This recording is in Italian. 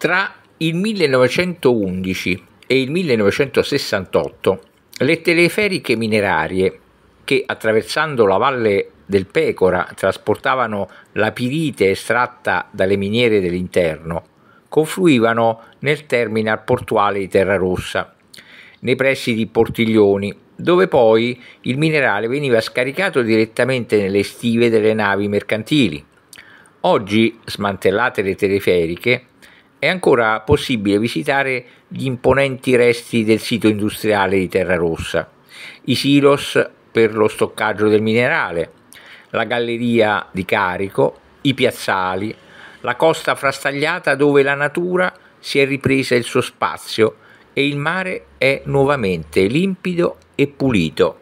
Tra il 1911 e il 1968 le teleferiche minerarie che attraversando la valle del Pecora trasportavano la pirite estratta dalle miniere dell'interno confluivano nel terminal portuale di Terrarossa, nei pressi di Portiglioni, dove poi il minerale veniva scaricato direttamente nelle stive delle navi mercantili. Oggi, smantellate le teleferiche, è ancora possibile visitare gli imponenti resti del sito industriale di Terra Rossa, i silos per lo stoccaggio del minerale, la galleria di carico, i piazzali, la costa frastagliata dove la natura si è ripresa il suo spazio e il mare è nuovamente limpido e pulito.